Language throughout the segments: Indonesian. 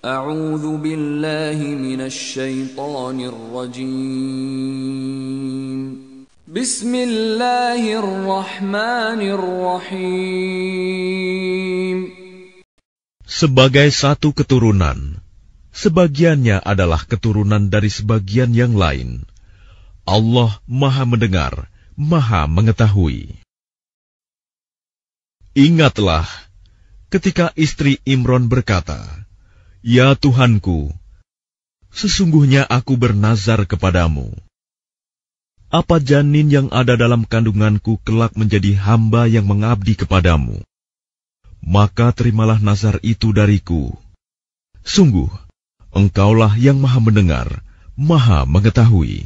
Sebagai satu keturunan, sebagiannya adalah keturunan dari sebagian yang lain. Allah Maha Mendengar, Maha Mengetahui. Ingatlah ketika istri Imron berkata, Ya Tuhanku, sesungguhnya aku bernazar kepadamu. Apa janin yang ada dalam kandunganku kelak menjadi hamba yang mengabdi kepadamu? Maka terimalah nazar itu dariku. Sungguh, engkaulah yang maha mendengar, maha mengetahui.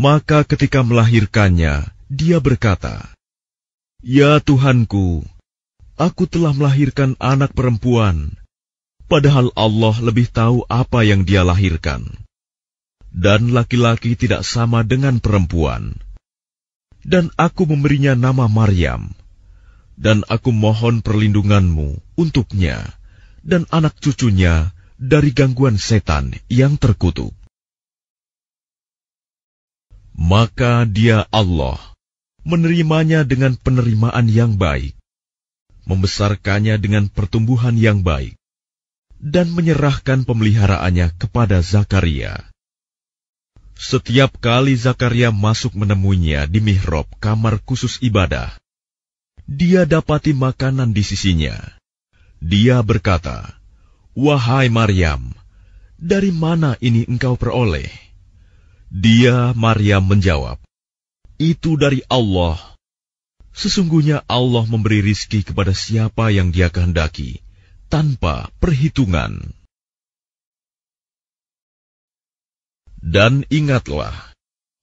Maka ketika melahirkannya, dia berkata, Ya Tuhanku, aku telah melahirkan anak perempuan, padahal Allah lebih tahu apa yang dia lahirkan. Dan laki-laki tidak sama dengan perempuan. Dan aku memberinya nama Maryam. Dan aku mohon perlindunganmu untuknya dan anak cucunya dari gangguan setan yang terkutuk. Maka dia Allah menerimanya dengan penerimaan yang baik membesarkannya dengan pertumbuhan yang baik, dan menyerahkan pemeliharaannya kepada Zakaria. Setiap kali Zakaria masuk menemuinya di mihrab kamar khusus ibadah, dia dapati makanan di sisinya. Dia berkata, Wahai Maryam, dari mana ini engkau peroleh? Dia, Maryam, menjawab, Itu dari Allah Sesungguhnya Allah memberi rizki kepada siapa yang dia kehendaki, tanpa perhitungan. Dan ingatlah,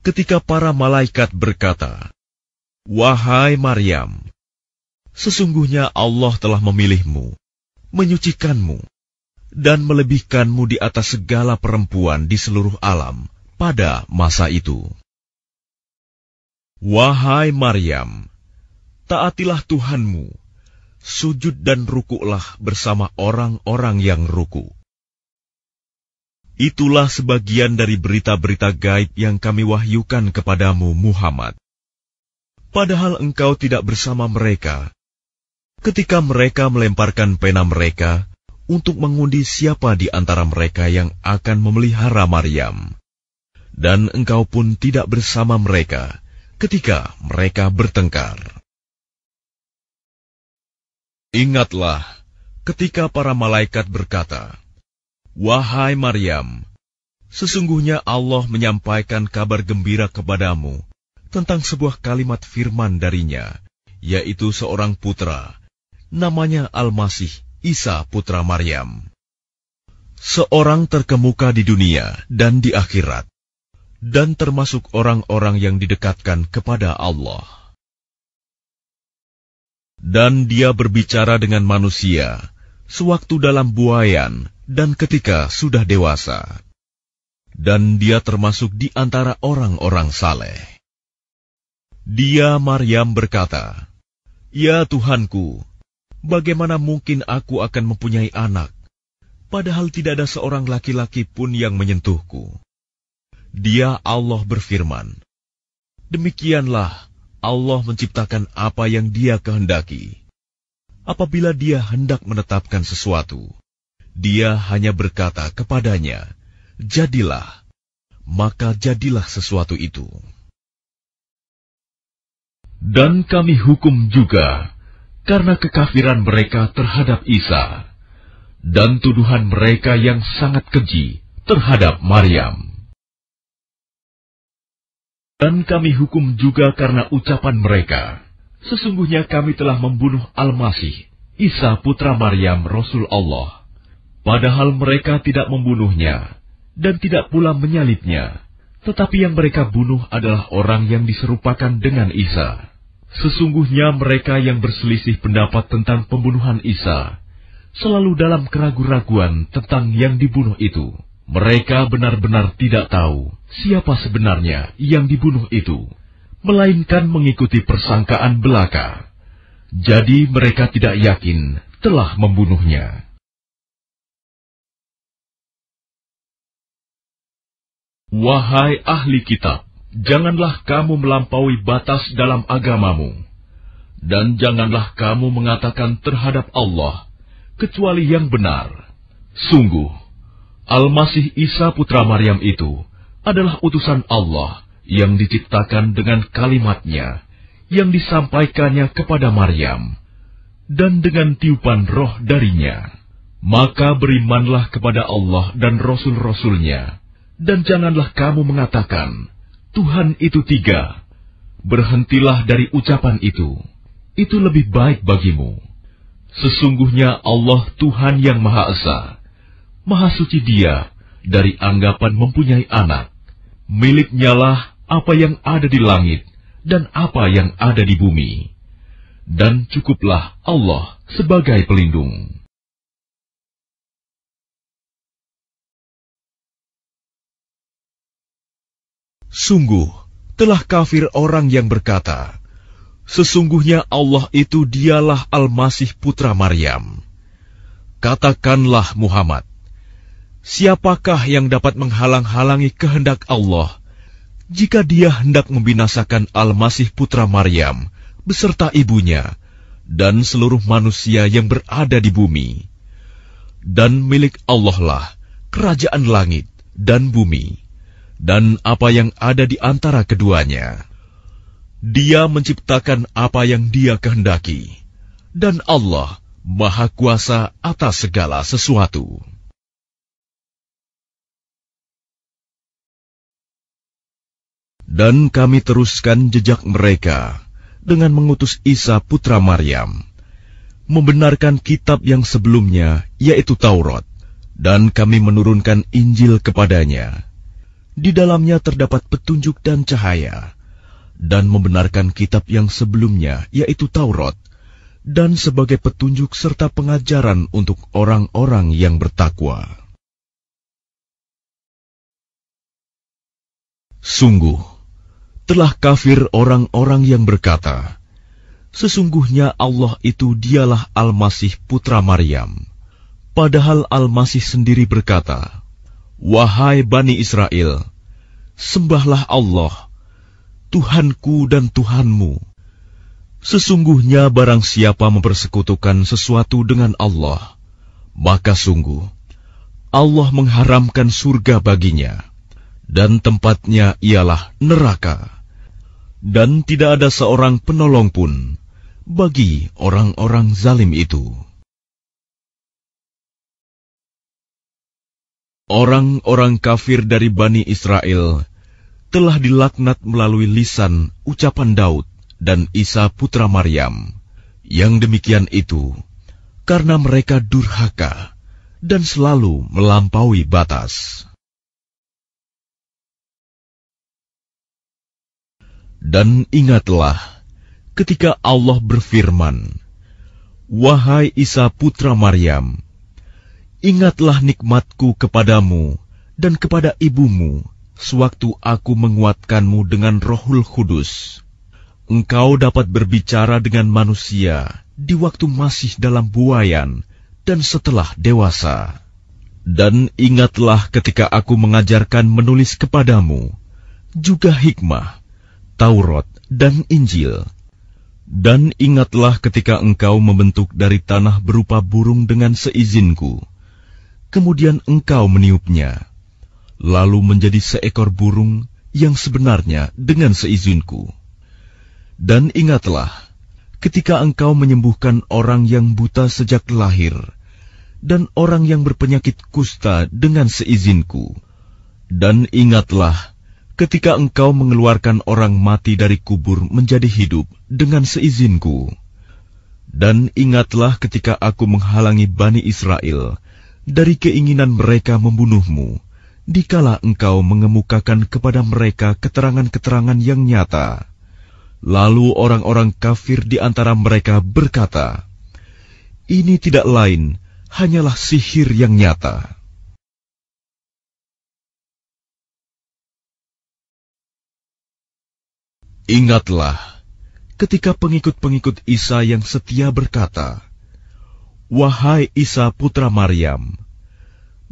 ketika para malaikat berkata, Wahai Maryam, sesungguhnya Allah telah memilihmu, menyucikanmu, dan melebihkanmu di atas segala perempuan di seluruh alam pada masa itu. Wahai Maryam, Taatilah Tuhanmu, sujud dan rukuklah bersama orang-orang yang ruku. Itulah sebagian dari berita-berita gaib yang kami wahyukan kepadamu, Muhammad. Padahal engkau tidak bersama mereka ketika mereka melemparkan pena mereka untuk mengundi siapa di antara mereka yang akan memelihara Maryam, dan engkau pun tidak bersama mereka ketika mereka bertengkar. Ingatlah ketika para malaikat berkata, "Wahai Maryam, sesungguhnya Allah menyampaikan kabar gembira kepadamu tentang sebuah kalimat firman darinya, yaitu seorang putra, namanya Al-Masih Isa putra Maryam. Seorang terkemuka di dunia dan di akhirat, dan termasuk orang-orang yang didekatkan kepada Allah." Dan dia berbicara dengan manusia sewaktu dalam buayan dan ketika sudah dewasa. Dan dia termasuk di antara orang-orang saleh. Dia Maryam berkata, Ya Tuhanku, bagaimana mungkin aku akan mempunyai anak, padahal tidak ada seorang laki-laki pun yang menyentuhku. Dia Allah berfirman, Demikianlah Allah menciptakan apa yang Dia kehendaki. Apabila Dia hendak menetapkan sesuatu, Dia hanya berkata kepadanya, "Jadilah," maka jadilah sesuatu itu. Dan kami hukum juga karena kekafiran mereka terhadap Isa dan tuduhan mereka yang sangat keji terhadap Maryam. Dan kami hukum juga karena ucapan mereka. Sesungguhnya kami telah membunuh Al-Masih, Isa putra Maryam Rasul Allah. Padahal mereka tidak membunuhnya, dan tidak pula menyalibnya. Tetapi yang mereka bunuh adalah orang yang diserupakan dengan Isa. Sesungguhnya mereka yang berselisih pendapat tentang pembunuhan Isa, selalu dalam keraguan-raguan tentang yang dibunuh itu. Mereka benar-benar tidak tahu siapa sebenarnya yang dibunuh itu, melainkan mengikuti persangkaan belaka. Jadi mereka tidak yakin telah membunuhnya. Wahai ahli kitab, janganlah kamu melampaui batas dalam agamamu, dan janganlah kamu mengatakan terhadap Allah kecuali yang benar. Sungguh, Al-Masih Isa putra Maryam itu adalah utusan Allah yang diciptakan dengan kalimatnya yang disampaikannya kepada Maryam dan dengan tiupan roh darinya. Maka berimanlah kepada Allah dan Rasul-Rasulnya dan janganlah kamu mengatakan, Tuhan itu tiga. Berhentilah dari ucapan itu. Itu lebih baik bagimu. Sesungguhnya Allah Tuhan yang Maha Esa, Maha Suci Dia dari anggapan mempunyai anak. Miliknyalah apa yang ada di langit dan apa yang ada di bumi. Dan cukuplah Allah sebagai pelindung. Sungguh, telah kafir orang yang berkata, Sesungguhnya Allah itu dialah Al-Masih Putra Maryam. Katakanlah Muhammad, Siapakah yang dapat menghalang-halangi kehendak Allah jika dia hendak membinasakan Al-Masih Putra Maryam beserta ibunya dan seluruh manusia yang berada di bumi? Dan milik Allah lah kerajaan langit dan bumi dan apa yang ada di antara keduanya. Dia menciptakan apa yang dia kehendaki dan Allah Maha Kuasa atas segala sesuatu. Dan kami teruskan jejak mereka dengan mengutus Isa putra Maryam, membenarkan kitab yang sebelumnya, yaitu Taurat, dan kami menurunkan Injil kepadanya. Di dalamnya terdapat petunjuk dan cahaya, dan membenarkan kitab yang sebelumnya, yaitu Taurat, dan sebagai petunjuk serta pengajaran untuk orang-orang yang bertakwa. Sungguh, telah kafir orang-orang yang berkata, Sesungguhnya Allah itu dialah Al-Masih Putra Maryam. Padahal Al-Masih sendiri berkata, Wahai Bani Israel, sembahlah Allah, Tuhanku dan Tuhanmu. Sesungguhnya barang siapa mempersekutukan sesuatu dengan Allah, maka sungguh Allah mengharamkan surga baginya, dan tempatnya ialah neraka dan tidak ada seorang penolong pun bagi orang-orang zalim itu. Orang-orang kafir dari Bani Israel telah dilaknat melalui lisan ucapan Daud dan Isa putra Maryam. Yang demikian itu karena mereka durhaka dan selalu melampaui batas. Dan ingatlah ketika Allah berfirman, Wahai Isa putra Maryam, ingatlah nikmatku kepadamu dan kepada ibumu sewaktu aku menguatkanmu dengan rohul kudus. Engkau dapat berbicara dengan manusia di waktu masih dalam buayan dan setelah dewasa. Dan ingatlah ketika aku mengajarkan menulis kepadamu, juga hikmah Taurat, dan Injil. Dan ingatlah ketika engkau membentuk dari tanah berupa burung dengan seizinku, kemudian engkau meniupnya, lalu menjadi seekor burung yang sebenarnya dengan seizinku. Dan ingatlah, ketika engkau menyembuhkan orang yang buta sejak lahir, dan orang yang berpenyakit kusta dengan seizinku. Dan ingatlah, ketika engkau mengeluarkan orang mati dari kubur menjadi hidup dengan seizinku. Dan ingatlah ketika aku menghalangi Bani Israel dari keinginan mereka membunuhmu, dikala engkau mengemukakan kepada mereka keterangan-keterangan yang nyata. Lalu orang-orang kafir di antara mereka berkata, Ini tidak lain, hanyalah sihir yang nyata. Ingatlah ketika pengikut-pengikut Isa yang setia berkata, "Wahai Isa putra Maryam,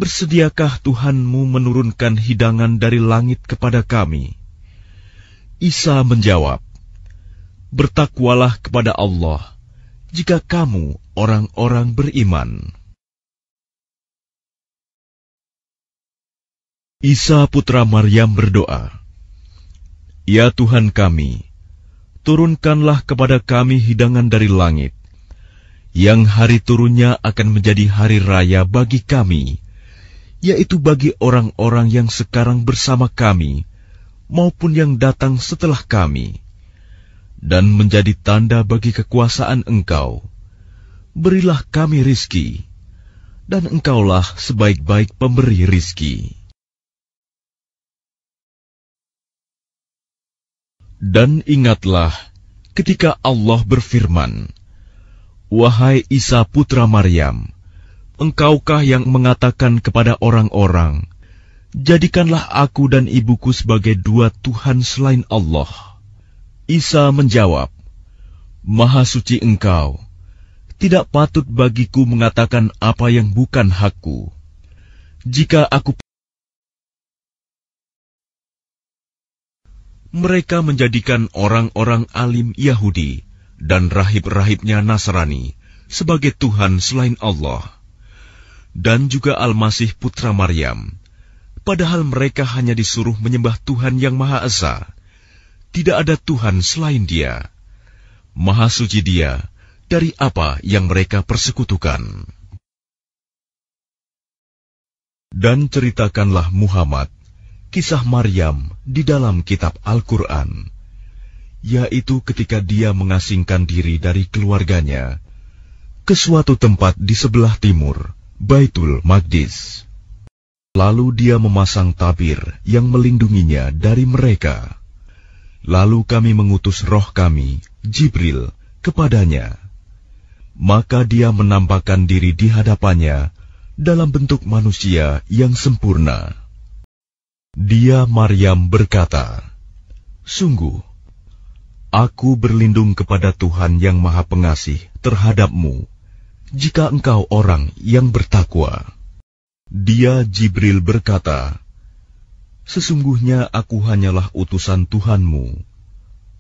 bersediakah Tuhanmu menurunkan hidangan dari langit kepada kami?" Isa menjawab, "Bertakwalah kepada Allah jika kamu orang-orang beriman." Isa putra Maryam berdoa, Ya Tuhan kami, turunkanlah kepada kami hidangan dari langit, yang hari turunnya akan menjadi hari raya bagi kami, yaitu bagi orang-orang yang sekarang bersama kami, maupun yang datang setelah kami, dan menjadi tanda bagi kekuasaan engkau. Berilah kami rizki, dan engkaulah sebaik-baik pemberi rizki. Dan ingatlah ketika Allah berfirman, Wahai Isa putra Maryam, engkaukah yang mengatakan kepada orang-orang, Jadikanlah aku dan ibuku sebagai dua Tuhan selain Allah. Isa menjawab, Maha suci engkau, tidak patut bagiku mengatakan apa yang bukan hakku. Jika aku mereka menjadikan orang-orang alim Yahudi dan rahib-rahibnya Nasrani sebagai Tuhan selain Allah, dan juga Al-Masih Putra Maryam, padahal mereka hanya disuruh menyembah Tuhan yang Maha Esa. Tidak ada Tuhan selain Dia. Maha suci Dia dari apa yang mereka persekutukan. Dan ceritakanlah Muhammad kisah Maryam di dalam kitab Al-Quran, yaitu ketika dia mengasingkan diri dari keluarganya ke suatu tempat di sebelah timur, Baitul Magdis. Lalu dia memasang tabir yang melindunginya dari mereka. Lalu kami mengutus roh kami, Jibril, kepadanya. Maka dia menampakkan diri di hadapannya dalam bentuk manusia yang sempurna. Dia Maryam berkata, Sungguh, aku berlindung kepada Tuhan yang maha pengasih terhadapmu, jika engkau orang yang bertakwa. Dia Jibril berkata, Sesungguhnya aku hanyalah utusan Tuhanmu,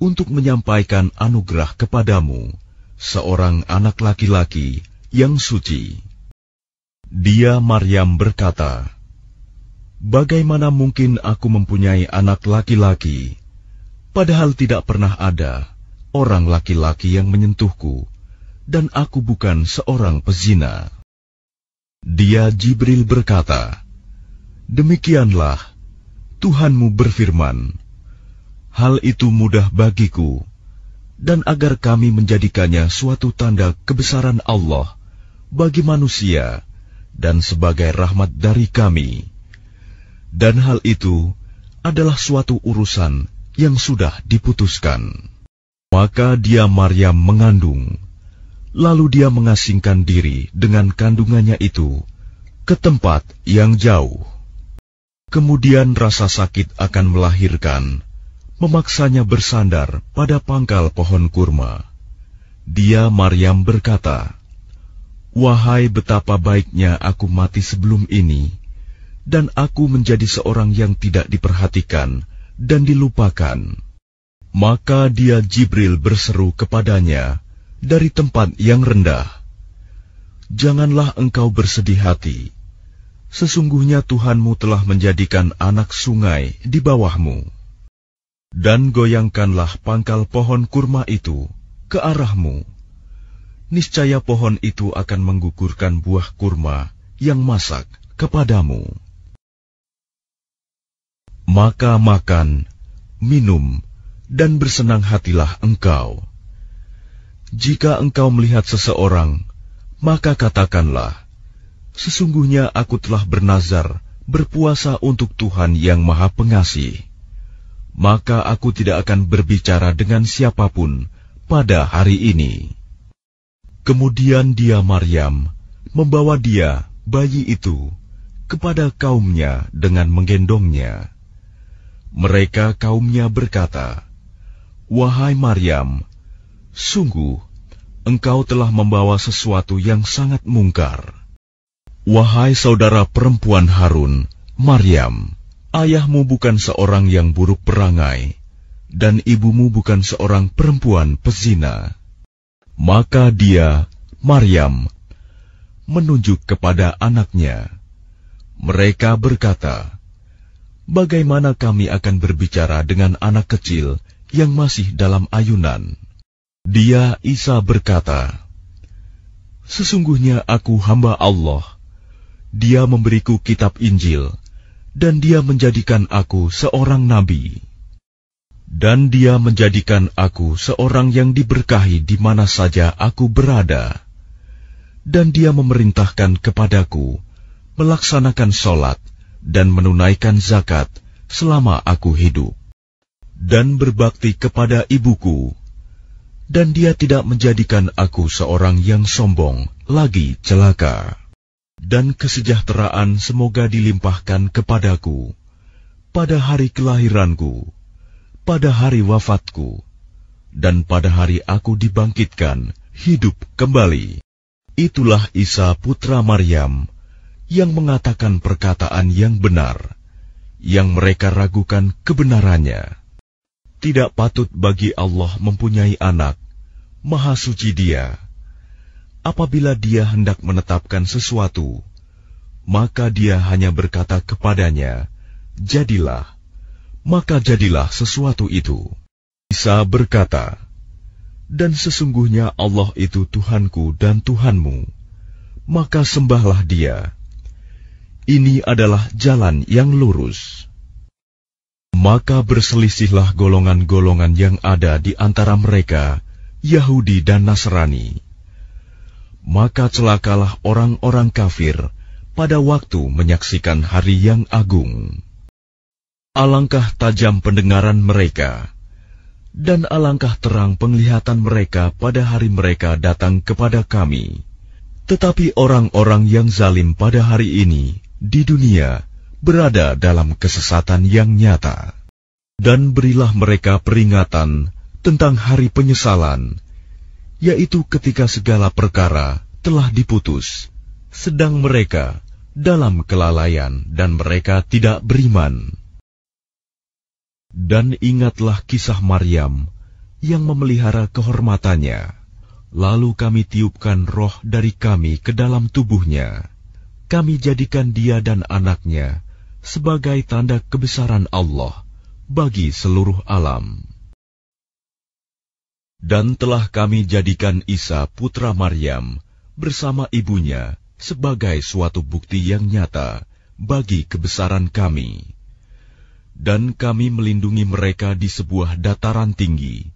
untuk menyampaikan anugerah kepadamu, seorang anak laki-laki yang suci. Dia Maryam berkata, Bagaimana mungkin aku mempunyai anak laki-laki, padahal tidak pernah ada orang laki-laki yang menyentuhku, dan aku bukan seorang pezina? Dia Jibril berkata, Demikianlah, Tuhanmu berfirman, Hal itu mudah bagiku, dan agar kami menjadikannya suatu tanda kebesaran Allah bagi manusia dan sebagai rahmat dari kami.' dan hal itu adalah suatu urusan yang sudah diputuskan. Maka dia Maryam mengandung, lalu dia mengasingkan diri dengan kandungannya itu ke tempat yang jauh. Kemudian rasa sakit akan melahirkan, memaksanya bersandar pada pangkal pohon kurma. Dia Maryam berkata, Wahai betapa baiknya aku mati sebelum ini, dan aku menjadi seorang yang tidak diperhatikan dan dilupakan. Maka dia Jibril berseru kepadanya dari tempat yang rendah, Janganlah engkau bersedih hati. Sesungguhnya Tuhanmu telah menjadikan anak sungai di bawahmu. Dan goyangkanlah pangkal pohon kurma itu ke arahmu. Niscaya pohon itu akan menggugurkan buah kurma yang masak kepadamu. Maka makan, minum, dan bersenang hatilah engkau. Jika engkau melihat seseorang, maka katakanlah, Sesungguhnya aku telah bernazar, berpuasa untuk Tuhan yang Maha Pengasih. Maka aku tidak akan berbicara dengan siapapun pada hari ini. Kemudian dia Maryam membawa dia, bayi itu, kepada kaumnya dengan menggendongnya. Mereka kaumnya berkata, Wahai Maryam, sungguh engkau telah membawa sesuatu yang sangat mungkar. Wahai saudara perempuan Harun, Maryam, ayahmu bukan seorang yang buruk perangai, dan ibumu bukan seorang perempuan pezina. Maka dia, Maryam, menunjuk kepada anaknya. Mereka berkata, bagaimana kami akan berbicara dengan anak kecil yang masih dalam ayunan? Dia Isa berkata, Sesungguhnya aku hamba Allah. Dia memberiku kitab Injil, dan dia menjadikan aku seorang nabi. Dan dia menjadikan aku seorang yang diberkahi di mana saja aku berada. Dan dia memerintahkan kepadaku melaksanakan sholat dan menunaikan zakat selama aku hidup, dan berbakti kepada ibuku, dan dia tidak menjadikan aku seorang yang sombong lagi celaka, dan kesejahteraan semoga dilimpahkan kepadaku pada hari kelahiranku, pada hari wafatku, dan pada hari aku dibangkitkan hidup kembali. Itulah Isa putra Maryam, yang mengatakan perkataan yang benar, yang mereka ragukan kebenarannya. Tidak patut bagi Allah mempunyai anak, maha suci Dia. Apabila Dia hendak menetapkan sesuatu, maka Dia hanya berkata kepadanya, "Jadilah," maka jadilah sesuatu itu. Isa berkata, "Dan sesungguhnya Allah itu Tuhanku dan Tuhanmu, maka sembahlah Dia." ini adalah jalan yang lurus. Maka berselisihlah golongan-golongan yang ada di antara mereka, Yahudi dan Nasrani. Maka celakalah orang-orang kafir pada waktu menyaksikan hari yang agung. Alangkah tajam pendengaran mereka, dan alangkah terang penglihatan mereka pada hari mereka datang kepada kami. Tetapi orang-orang yang zalim pada hari ini di dunia berada dalam kesesatan yang nyata, dan berilah mereka peringatan tentang hari penyesalan, yaitu ketika segala perkara telah diputus, sedang mereka dalam kelalaian dan mereka tidak beriman. Dan ingatlah kisah Maryam yang memelihara kehormatannya, lalu kami tiupkan roh dari kami ke dalam tubuhnya kami jadikan dia dan anaknya sebagai tanda kebesaran Allah bagi seluruh alam. Dan telah kami jadikan Isa putra Maryam bersama ibunya sebagai suatu bukti yang nyata bagi kebesaran kami. Dan kami melindungi mereka di sebuah dataran tinggi,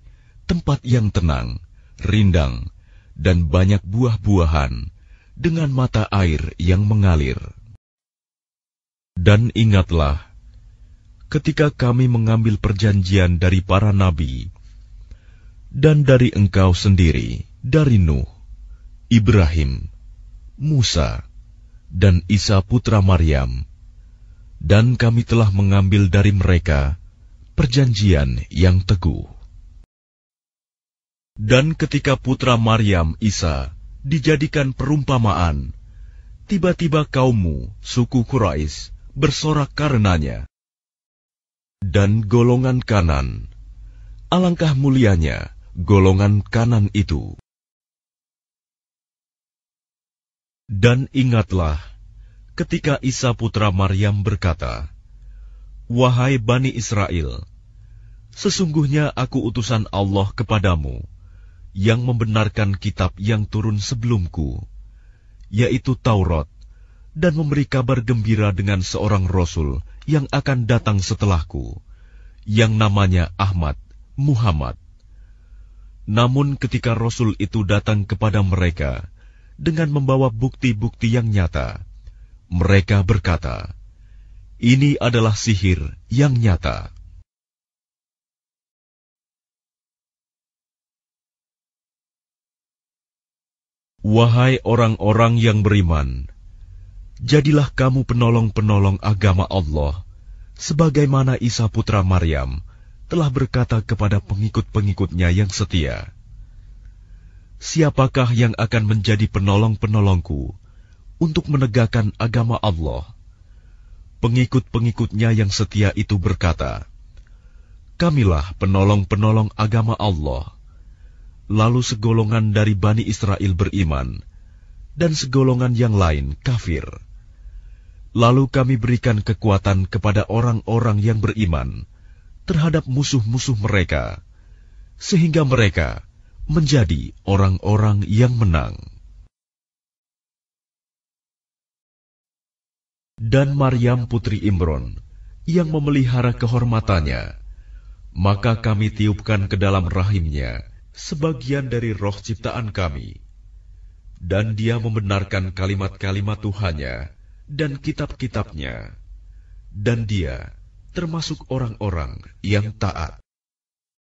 tempat yang tenang, rindang, dan banyak buah-buahan, dengan mata air yang mengalir. Dan ingatlah, ketika kami mengambil perjanjian dari para nabi dan dari engkau sendiri, dari Nuh, Ibrahim, Musa, dan Isa putra Maryam, dan kami telah mengambil dari mereka perjanjian yang teguh. Dan ketika putra Maryam Isa dijadikan perumpamaan. Tiba-tiba kaummu, suku Quraisy, bersorak karenanya. Dan golongan kanan. Alangkah mulianya golongan kanan itu. Dan ingatlah ketika Isa putra Maryam berkata, Wahai Bani Israel, sesungguhnya aku utusan Allah kepadamu yang membenarkan kitab yang turun sebelumku, yaitu Taurat, dan memberi kabar gembira dengan seorang rasul yang akan datang setelahku, yang namanya Ahmad Muhammad. Namun, ketika rasul itu datang kepada mereka dengan membawa bukti-bukti yang nyata, mereka berkata, "Ini adalah sihir yang nyata." Wahai orang-orang yang beriman, jadilah kamu penolong-penolong agama Allah, sebagaimana Isa putra Maryam telah berkata kepada pengikut-pengikutnya yang setia, Siapakah yang akan menjadi penolong-penolongku untuk menegakkan agama Allah? Pengikut-pengikutnya yang setia itu berkata, Kamilah penolong-penolong agama Allah. Lalu segolongan dari Bani Israel beriman, dan segolongan yang lain kafir. Lalu kami berikan kekuatan kepada orang-orang yang beriman terhadap musuh-musuh mereka, sehingga mereka menjadi orang-orang yang menang. Dan Maryam putri Imron yang memelihara kehormatannya, maka kami tiupkan ke dalam rahimnya sebagian dari roh ciptaan kami, dan dia membenarkan kalimat-kalimat Tuhannya dan kitab-kitabnya, dan dia termasuk orang-orang yang taat.